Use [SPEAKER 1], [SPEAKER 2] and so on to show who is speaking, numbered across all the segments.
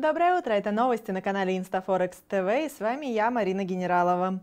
[SPEAKER 1] Доброе утро, это новости на канале Инстафорекс ТВ и с вами я, Марина Генералова.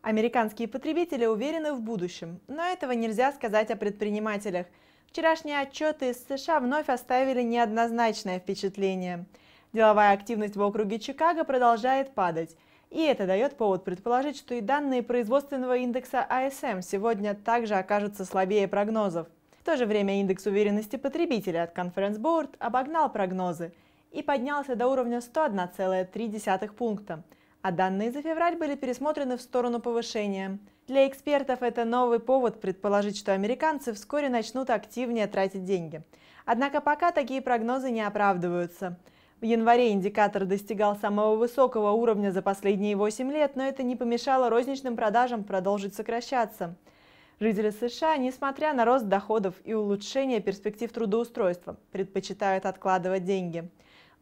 [SPEAKER 1] Американские потребители уверены в будущем, но этого нельзя сказать о предпринимателях. Вчерашние отчеты из США вновь оставили неоднозначное впечатление. Деловая активность в округе Чикаго продолжает падать. И это дает повод предположить, что и данные производственного индекса АСМ сегодня также окажутся слабее прогнозов. В то же время индекс уверенности потребителя от Conference Board обогнал прогнозы – и поднялся до уровня 101,3 пункта, а данные за февраль были пересмотрены в сторону повышения. Для экспертов это новый повод предположить, что американцы вскоре начнут активнее тратить деньги. Однако пока такие прогнозы не оправдываются. В январе индикатор достигал самого высокого уровня за последние 8 лет, но это не помешало розничным продажам продолжить сокращаться. Жители США, несмотря на рост доходов и улучшение перспектив трудоустройства, предпочитают откладывать деньги.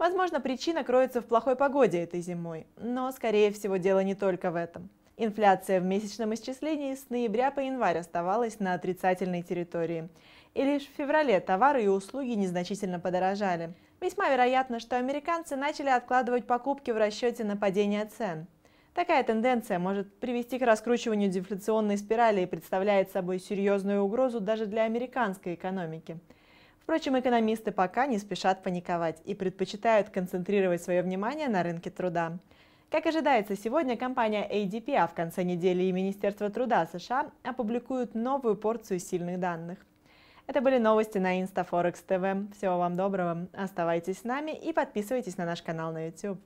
[SPEAKER 1] Возможно, причина кроется в плохой погоде этой зимой, но, скорее всего, дело не только в этом. Инфляция в месячном исчислении с ноября по январь оставалась на отрицательной территории. И лишь в феврале товары и услуги незначительно подорожали. Весьма вероятно, что американцы начали откладывать покупки в расчете на падение цен. Такая тенденция может привести к раскручиванию дефляционной спирали и представляет собой серьезную угрозу даже для американской экономики – Впрочем, экономисты пока не спешат паниковать и предпочитают концентрировать свое внимание на рынке труда. Как ожидается, сегодня компания ADP, а в конце недели и Министерство труда США опубликуют новую порцию сильных данных. Это были новости на InstaForex TV. Всего вам доброго, оставайтесь с нами и подписывайтесь на наш канал на YouTube.